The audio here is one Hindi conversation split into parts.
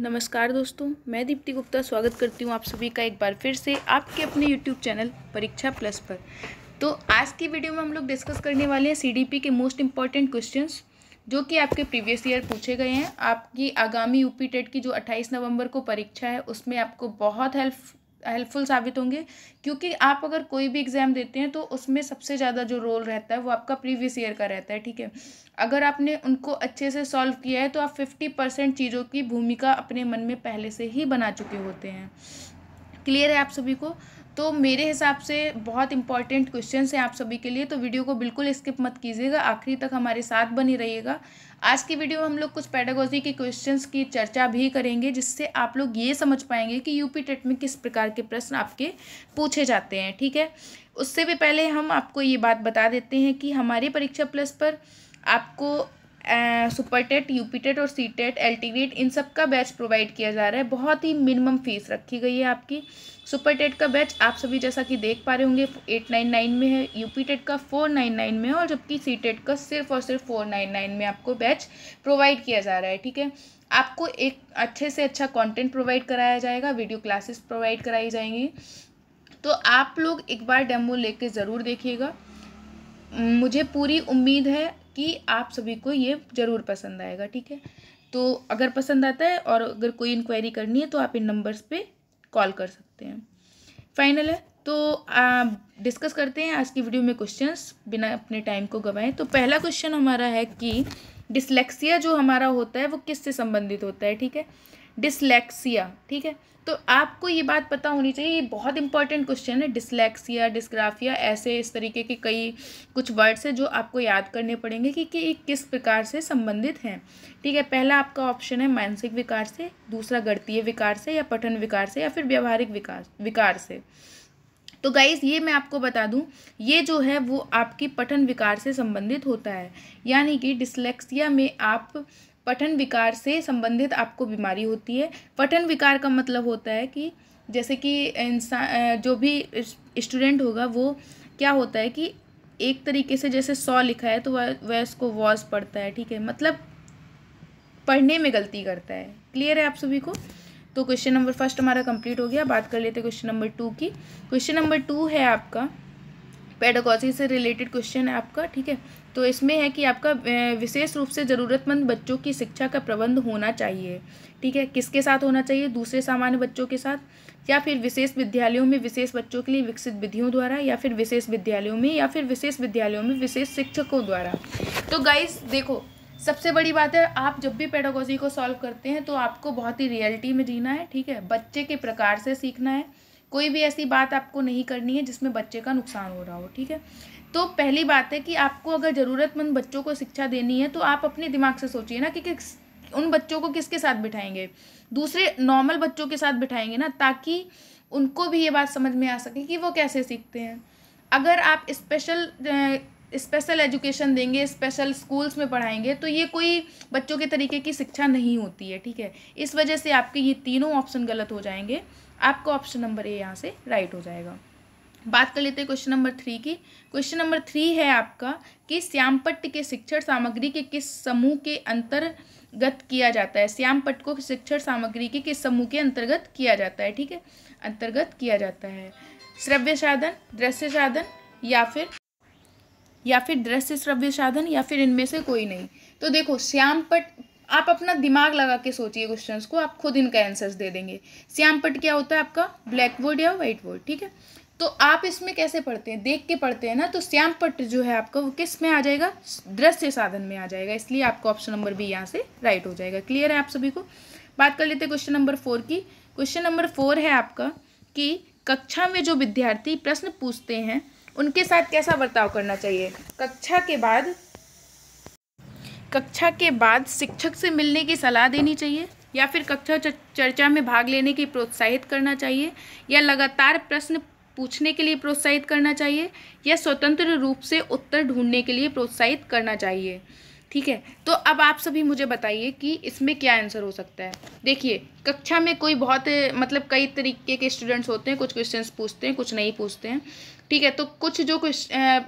नमस्कार दोस्तों मैं दीप्ति गुप्ता स्वागत करती हूँ आप सभी का एक बार फिर से आपके अपने यूट्यूब चैनल परीक्षा प्लस पर तो आज की वीडियो में हम लोग डिस्कस करने वाले हैं सी के मोस्ट इम्पॉर्टेंट क्वेश्चंस जो कि आपके प्रीवियस ईयर पूछे गए हैं आपकी आगामी यूपी टेट की जो 28 नवंबर को परीक्षा है उसमें आपको बहुत हेल्प हेल्पफुल साबित होंगे क्योंकि आप अगर कोई भी एग्ज़ाम देते हैं तो उसमें सबसे ज़्यादा जो रोल रहता है वो आपका प्रीवियस ईयर का रहता है ठीक है अगर आपने उनको अच्छे से सॉल्व किया है तो आप फिफ्टी परसेंट चीज़ों की भूमिका अपने मन में पहले से ही बना चुके होते हैं क्लियर है आप सभी को तो मेरे हिसाब से बहुत इंपॉर्टेंट क्वेश्चन हैं आप सभी के लिए तो वीडियो को बिल्कुल स्किप मत कीजिएगा आखिरी तक हमारे साथ बनी रहिएगा आज की वीडियो में हम लोग कुछ पैडागोजी के क्वेश्चंस की चर्चा भी करेंगे जिससे आप लोग ये समझ पाएंगे कि यूपी टेट में किस प्रकार के प्रश्न आपके पूछे जाते हैं ठीक है उससे भी पहले हम आपको ये बात बता देते हैं कि हमारे परीक्षा प्लस पर आपको सुपरटेट यूपीटेट और सीटेट एलटीवीट इन सब का बैच प्रोवाइड किया जा रहा है बहुत ही मिनिमम फीस रखी गई है आपकी सुपरटेट का बैच आप सभी जैसा कि देख पा रहे होंगे एट नाइन नाइन में है यूपीटेट का फोर नाइन नाइन में है और जबकि सीटेट का सिर्फ और सिर्फ फोर नाइन नाइन में आपको बैच प्रोवाइड किया जा रहा है ठीक है आपको एक अच्छे से अच्छा कॉन्टेंट प्रोवाइड कराया जाएगा वीडियो क्लासेस प्रोवाइड कराई जाएंगी तो आप लोग एक बार डेमो लेके ज़रूर देखिएगा मुझे पूरी उम्मीद है कि आप सभी को ये ज़रूर पसंद आएगा ठीक है तो अगर पसंद आता है और अगर कोई इंक्वायरी करनी है तो आप इन नंबर्स पे कॉल कर सकते हैं फाइनल है तो आप डिस्कस करते हैं आज की वीडियो में क्वेश्चंस बिना अपने टाइम को गवाएं तो पहला क्वेश्चन हमारा है कि डिसलेक्सिया जो हमारा होता है वो किससे संबंधित होता है ठीक है डिसलेक्सिया ठीक है तो आपको ये बात पता होनी चाहिए ये बहुत इंपॉर्टेंट क्वेश्चन है डिसलेक्सिया डिस्ग्राफिया ऐसे इस तरीके के कई कुछ वर्ड्स हैं जो आपको याद करने पड़ेंगे कि कि किस प्रकार से संबंधित हैं ठीक है पहला आपका ऑप्शन है मानसिक विकार से दूसरा गणतीय विकार से या पठन विकार से या फिर व्यवहारिक विकार विकार से तो गाइज ये मैं आपको बता दूं ये जो है वो आपकी पठन विकार से संबंधित होता है यानी कि डिसलेक्सिया में आप पठन विकार से संबंधित आपको बीमारी होती है पठन विकार का मतलब होता है कि जैसे कि इंसान जो भी स्टूडेंट होगा वो क्या होता है कि एक तरीके से जैसे सौ लिखा है तो वह वह उसको वॉज पढ़ता है ठीक है मतलब पढ़ने में गलती करता है क्लियर है आप सभी को तो क्वेश्चन नंबर फर्स्ट हमारा कंप्लीट हो गया बात कर लेते हैं क्वेश्चन नंबर टू की क्वेश्चन नंबर टू है आपका पेडागॉजी से रिलेटेड क्वेश्चन है आपका ठीक है तो इसमें है कि आपका विशेष रूप से ज़रूरतमंद बच्चों की शिक्षा का प्रबंध होना चाहिए ठीक है किसके साथ होना चाहिए दूसरे सामान्य बच्चों के साथ या फिर विशेष विद्यालयों में विशेष बच्चों के लिए विकसित विधियों द्वारा या फिर विशेष विद्यालयों में या फिर विशेष विद्यालयों में विशेष शिक्षकों द्वारा तो गाइस देखो सबसे बड़ी बात है आप जब भी पेडोगोजी को सॉल्व करते हैं तो आपको बहुत ही रियलिटी में जीना है ठीक है बच्चे के प्रकार से सीखना है कोई भी ऐसी बात आपको नहीं करनी है जिसमें बच्चे का नुकसान हो रहा हो ठीक है तो पहली बात है कि आपको अगर ज़रूरतमंद बच्चों को शिक्षा देनी है तो आप अपने दिमाग से सोचिए ना कि किस उन बच्चों को किसके साथ बिठाएंगे दूसरे नॉर्मल बच्चों के साथ बिठाएंगे ना ताकि उनको भी ये बात समझ में आ सके कि वो कैसे सीखते हैं अगर आप स्पेशल स्पेशल एजुकेशन देंगे स्पेशल स्कूल्स में पढ़ाएंगे तो ये कोई बच्चों के तरीके की शिक्षा नहीं होती है ठीक है इस वजह से आपके ये तीनों ऑप्शन गलत हो जाएंगे आपका ऑप्शन नंबर ए यहाँ से राइट हो जाएगा बात कर लेते हैं क्वेश्चन नंबर थ्री की क्वेश्चन नंबर थ्री है आपका कि श्यामपट्ट के शिक्षण सामग्री के किस समूह के अंतर्गत किया जाता है श्यामपट्ट को शिक्षण सामग्री के किस समूह के अंतर्गत किया जाता है ठीक है अंतर्गत किया जाता है श्रव्य साधन दृश्य साधन या फिर या फिर दृश्य श्रव्य साधन या फिर इनमें से कोई नहीं तो देखो श्यामपट आप अपना दिमाग लगा के सोचिए क्वेश्चंस को आप खुद इनका आंसर्स दे देंगे श्यामपट क्या होता है आपका ब्लैक बोर्ड या वाइट बोर्ड ठीक है तो आप इसमें कैसे पढ़ते हैं देख के पढ़ते हैं ना तो श्यामपट जो है आपका वो किस में आ जाएगा दृश्य साधन में आ जाएगा इसलिए आपका ऑप्शन नंबर बी यहाँ से राइट हो जाएगा क्लियर है आप सभी को बात कर लेते हैं क्वेश्चन नंबर फोर की क्वेश्चन नंबर फोर है आपका कि कक्षा में जो विद्यार्थी प्रश्न पूछते हैं उनके साथ कैसा बर्ताव करना चाहिए कक्षा के बाद कक्षा के बाद शिक्षक से मिलने की सलाह देनी चाहिए या फिर कक्षा चर्चा में भाग लेने की प्रोत्साहित करना चाहिए या लगातार प्रश्न पूछने के लिए प्रोत्साहित करना चाहिए या स्वतंत्र रूप से उत्तर ढूंढने के लिए प्रोत्साहित करना चाहिए ठीक है तो अब आप सभी मुझे बताइए कि इसमें क्या आंसर हो सकता है देखिए कक्षा में कोई बहुत मतलब कई तरीके के स्टूडेंट्स होते हैं कुछ क्वेश्चंस पूछते हैं कुछ नहीं पूछते हैं ठीक है तो कुछ जो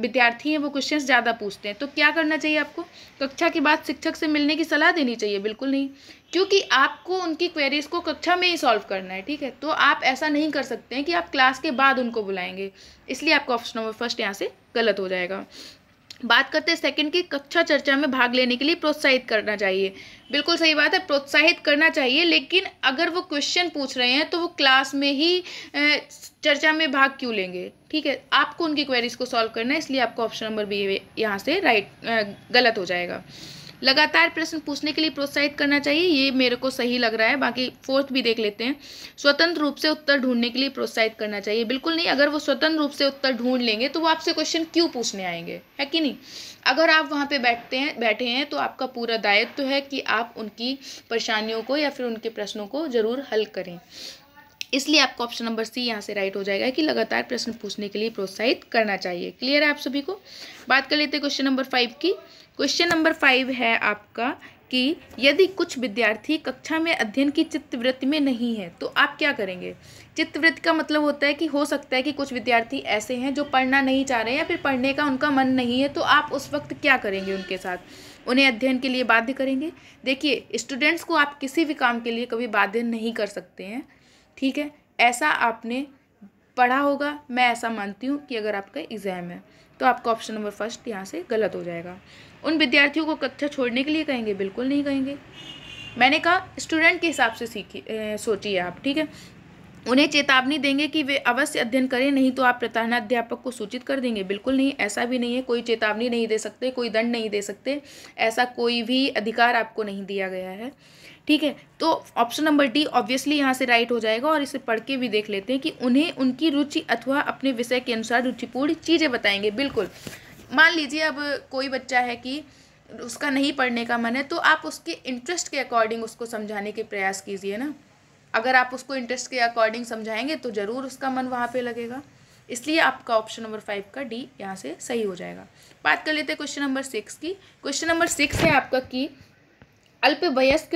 विद्यार्थी हैं वो क्वेश्चन ज़्यादा पूछते हैं तो क्या करना चाहिए आपको कक्षा के बाद शिक्षक से मिलने की सलाह देनी चाहिए बिल्कुल नहीं क्योंकि आपको उनकी क्वेरीज को कक्षा में ही सॉल्व करना है ठीक है तो आप ऐसा नहीं कर सकते हैं कि आप क्लास के बाद उनको बुलाएंगे इसलिए आपका ऑप्शन नंबर फर्स्ट यहाँ से गलत हो जाएगा बात करते हैं सेकंड की कक्षा चर्चा में भाग लेने के लिए प्रोत्साहित करना चाहिए बिल्कुल सही बात है प्रोत्साहित करना चाहिए लेकिन अगर वो क्वेश्चन पूछ रहे हैं तो वो क्लास में ही चर्चा में भाग क्यों लेंगे ठीक है आपको उनकी क्वेरीज को सॉल्व करना है इसलिए आपको ऑप्शन नंबर बी यहाँ से राइट गलत हो जाएगा लगातार प्रश्न पूछने के लिए प्रोत्साहित करना चाहिए ये मेरे को सही लग रहा है बाकी फोर्थ भी देख लेते हैं स्वतंत्र रूप से उत्तर ढूंढने के लिए प्रोत्साहित करना चाहिए बिल्कुल नहीं अगर वो स्वतंत्र रूप से उत्तर ढूंढ लेंगे तो वो आपसे क्वेश्चन क्यों पूछने आएंगे है कि नहीं अगर आप वहाँ पे बैठते हैं बैठे हैं तो आपका पूरा दायित्व तो है कि आप उनकी परेशानियों को या फिर उनके प्रश्नों को ज़रूर हल करें इसलिए आपको ऑप्शन नंबर सी यहाँ से राइट हो जाएगा कि लगातार प्रश्न पूछने के लिए प्रोत्साहित करना चाहिए क्लियर है आप सभी को बात कर लेते हैं क्वेश्चन नंबर फाइव की क्वेश्चन नंबर फाइव है आपका कि यदि कुछ विद्यार्थी कक्षा में अध्ययन की चित्तवृत्ति में नहीं है तो आप क्या करेंगे चित्तवृत्ति का मतलब होता है कि हो सकता है कि कुछ विद्यार्थी ऐसे हैं जो पढ़ना नहीं चाह रहे हैं या फिर पढ़ने का उनका मन नहीं है तो आप उस वक्त क्या करेंगे उनके साथ उन्हें अध्ययन के लिए बाध्य करेंगे देखिए स्टूडेंट्स को आप किसी भी काम के लिए कभी बाध्य नहीं कर सकते हैं ठीक है ऐसा आपने पढ़ा होगा मैं ऐसा मानती हूँ कि अगर आपका एग्ज़ाम है तो आपका ऑप्शन नंबर फर्स्ट यहाँ से गलत हो जाएगा उन विद्यार्थियों को कक्षा छोड़ने के लिए कहेंगे बिल्कुल नहीं कहेंगे मैंने कहा स्टूडेंट के हिसाब से सीखी सोचिए आप ठीक है उन्हें चेतावनी देंगे कि वे अवश्य अध्ययन करें नहीं तो आप प्रधानाध्यापक अध्यापक को सूचित कर देंगे बिल्कुल नहीं ऐसा भी नहीं है कोई चेतावनी नहीं दे सकते कोई दंड नहीं दे सकते ऐसा कोई भी अधिकार आपको नहीं दिया गया है ठीक है तो ऑप्शन नंबर डी ऑब्वियसली यहाँ से राइट हो जाएगा और इसे पढ़ के भी देख लेते हैं कि उन्हें उनकी रुचि अथवा अपने विषय के अनुसार रुचिपूर्ण चीज़ें बताएंगे बिल्कुल मान लीजिए अब कोई बच्चा है कि उसका नहीं पढ़ने का मन है तो आप उसके इंटरेस्ट के अकॉर्डिंग उसको समझाने के प्रयास कीजिए ना अगर आप उसको इंटरेस्ट के अकॉर्डिंग समझाएंगे तो ज़रूर उसका मन वहाँ पे लगेगा इसलिए आपका ऑप्शन नंबर फाइव का डी यहाँ से सही हो जाएगा बात कर लेते हैं क्वेश्चन नंबर सिक्स की क्वेश्चन नंबर सिक्स है आपका कि अल्पवयस्क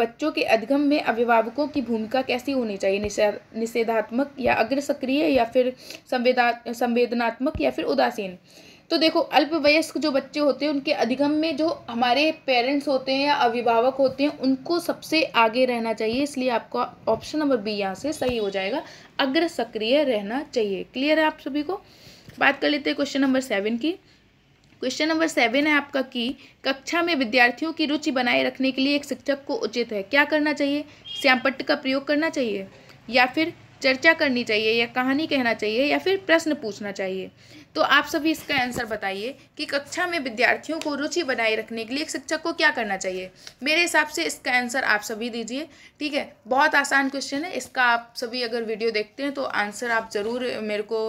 बच्चों के अधिगम में अभिभावकों की भूमिका कैसी होनी चाहिए निषेधात्मक या अग्र सक्रिय या फिर संवेदा संवेदनात्मक या फिर उदासीन तो देखो अल्पवयस्क जो बच्चे होते हैं उनके अधिगम में जो हमारे पेरेंट्स होते हैं या अभिभावक होते हैं उनको सबसे आगे रहना चाहिए इसलिए आपको ऑप्शन नंबर बी यहाँ से सही हो जाएगा अग्र सक्रिय रहना चाहिए क्लियर है आप सभी को बात कर लेते हैं क्वेश्चन नंबर सेवन की क्वेश्चन नंबर सेवन है आपका कि कक्षा में विद्यार्थियों की रुचि बनाए रखने के लिए एक शिक्षक को उचित है क्या करना चाहिए श्यामपट्ट का प्रयोग करना चाहिए या फिर चर्चा करनी चाहिए या कहानी कहना चाहिए या फिर प्रश्न पूछना चाहिए तो आप सभी इसका आंसर बताइए कि कक्षा में विद्यार्थियों को रुचि बनाए रखने के लिए एक शिक्षक को क्या करना चाहिए मेरे हिसाब से इसका आंसर आप सभी दीजिए ठीक है बहुत आसान क्वेश्चन है इसका आप सभी अगर वीडियो देखते हैं तो आंसर आप ज़रूर मेरे को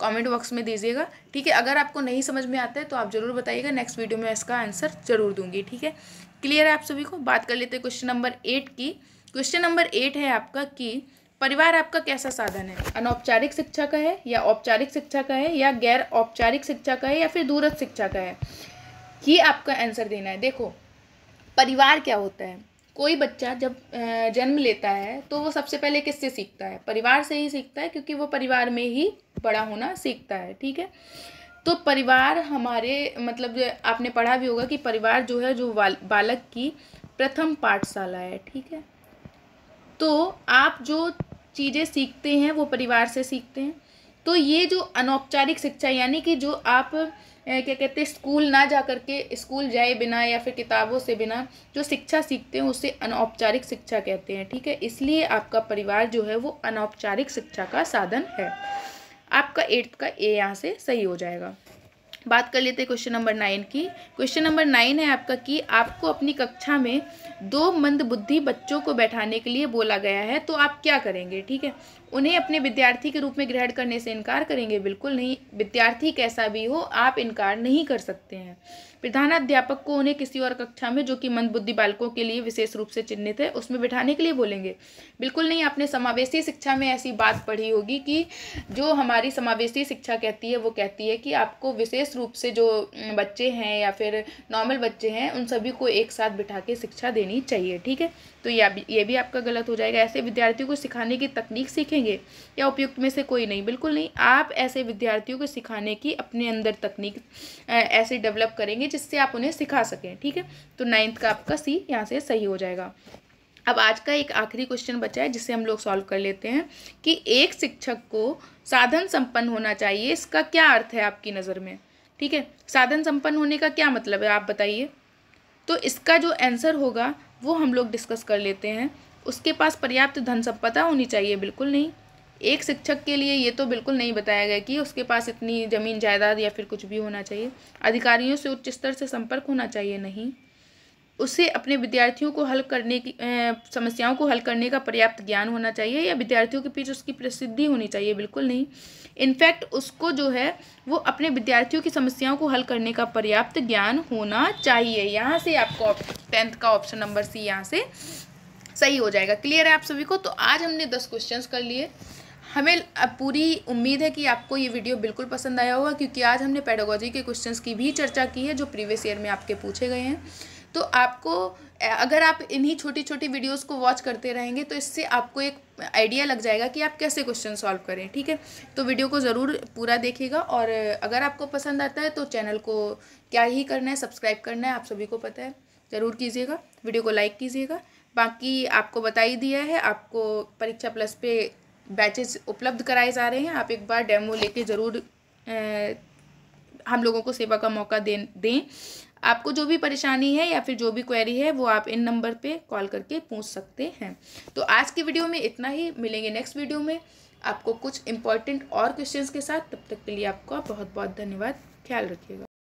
कमेंट बॉक्स में दीजिएगा ठीक है अगर आपको नहीं समझ में आता है तो आप ज़रूर बताइएगा नेक्स्ट वीडियो में इसका आंसर ज़रूर दूंगी ठीक है क्लियर है आप सभी को बात कर लेते हैं क्वेश्चन नंबर एट की क्वेश्चन नंबर एट है आपका कि परिवार आपका कैसा साधन है अनौपचारिक शिक्षा का है या औपचारिक शिक्षा का है या गैर औपचारिक शिक्षा का है या फिर दूरस्थ शिक्षा का है ये आपका आंसर देना है देखो परिवार क्या होता है कोई बच्चा जब जन्म लेता है तो वो सबसे पहले किससे सीखता है परिवार से ही सीखता है क्योंकि वो परिवार में ही बड़ा होना सीखता है ठीक है तो परिवार हमारे मतलब आपने पढ़ा भी होगा कि परिवार जो है जो बालक की प्रथम पाठशाला है ठीक है तो आप जो चीज़ें सीखते हैं वो परिवार से सीखते हैं तो ये जो अनौपचारिक शिक्षा यानी कि जो आप क्या कहते हैं स्कूल ना जा करके स्कूल जाए बिना या फिर किताबों से बिना जो शिक्षा सीखते हैं उसे अनौपचारिक शिक्षा कहते हैं ठीक है इसलिए आपका परिवार जो है वो अनौपचारिक शिक्षा का साधन है आपका एट्थ का ए यहाँ से सही हो जाएगा बात कर लेते हैं क्वेश्चन नंबर नाइन की क्वेश्चन नंबर नाइन है आपका कि आपको अपनी कक्षा में दो मंद बुद्धि बच्चों को बैठाने के लिए बोला गया है तो आप क्या करेंगे ठीक है उन्हें अपने विद्यार्थी के रूप में ग्रहण करने से इनकार करेंगे बिल्कुल नहीं विद्यार्थी कैसा भी हो आप इनकार नहीं कर सकते हैं प्रधानाध्यापक को उन्हें किसी और कक्षा में जो कि मंदबुद्धि बालकों के लिए विशेष रूप से चिन्हित है उसमें बिठाने के लिए बोलेंगे बिल्कुल नहीं आपने समावेशी शिक्षा में ऐसी बात पढ़ी होगी कि जो हमारी समावेशी शिक्षा कहती है वो कहती है कि आपको विशेष रूप से जो बच्चे हैं या फिर नॉर्मल बच्चे हैं उन सभी को एक साथ बिठा के शिक्षा देनी चाहिए ठीक है तो ये भी आपका गलत हो जाएगा ऐसे विद्यार्थियों को सिखाने की तकनीक सीखेंगे सीखेंगे या उपयुक्त में से कोई नहीं बिल्कुल नहीं आप ऐसे विद्यार्थियों को सिखाने की अपने अंदर तकनीक ऐसे डेवलप करेंगे जिससे आप उन्हें सिखा सकें ठीक है तो नाइन्थ का आपका सी यहाँ से सही हो जाएगा अब आज का एक आखिरी क्वेश्चन बचा है जिसे हम लोग सॉल्व कर लेते हैं कि एक शिक्षक को साधन संपन्न होना चाहिए इसका क्या अर्थ है आपकी नज़र में ठीक है साधन संपन्न होने का क्या मतलब है आप बताइए तो इसका जो आंसर होगा वो हम लोग डिस्कस कर लेते हैं उसके पास पर्याप्त धन सम्पदा होनी चाहिए बिल्कुल नहीं एक शिक्षक के लिए ये तो बिल्कुल नहीं बताया गया कि उसके पास इतनी ज़मीन जायदाद या फिर कुछ भी होना चाहिए अधिकारियों से उच्च स्तर से संपर्क होना चाहिए नहीं उसे अपने विद्यार्थियों को हल करने की समस्याओं को हल करने का पर्याप्त ज्ञान होना चाहिए या विद्यार्थियों के बीच उसकी प्रसिद्धि होनी चाहिए बिल्कुल नहीं इनफैक्ट उसको जो है वो अपने विद्यार्थियों की समस्याओं को हल करने का पर्याप्त ज्ञान होना चाहिए यहाँ से आपको टेंथ का ऑप्शन नंबर सी यहाँ से सही हो जाएगा क्लियर है आप सभी को तो आज हमने दस क्वेश्चन कर लिए हमें अब पूरी उम्मीद है कि आपको ये वीडियो बिल्कुल पसंद आया होगा क्योंकि आज हमने पेडागोजी के क्वेश्चंस की भी चर्चा की है जो प्रीवियस ईयर में आपके पूछे गए हैं तो आपको अगर आप इन्हीं छोटी छोटी वीडियोस को वॉच करते रहेंगे तो इससे आपको एक आइडिया लग जाएगा कि आप कैसे क्वेश्चन सॉल्व करें ठीक है तो वीडियो को ज़रूर पूरा देखिएगा और अगर आपको पसंद आता है तो चैनल को क्या ही करना है सब्सक्राइब करना है आप सभी को पता है ज़रूर कीजिएगा वीडियो को लाइक कीजिएगा बाकी आपको बता ही दिया है आपको परीक्षा प्लस पे बैचेस उपलब्ध कराए जा रहे हैं आप एक बार डेमो लेके ज़रूर हम लोगों को सेवा का मौका दे दें आपको जो भी परेशानी है या फिर जो भी क्वेरी है वो आप इन नंबर पे कॉल करके पूछ सकते हैं तो आज की वीडियो में इतना ही मिलेंगे नेक्स्ट वीडियो में आपको कुछ इंपॉर्टेंट और क्वेश्चंस के साथ तब तक के लिए आपका बहुत बहुत धन्यवाद ख्याल रखिएगा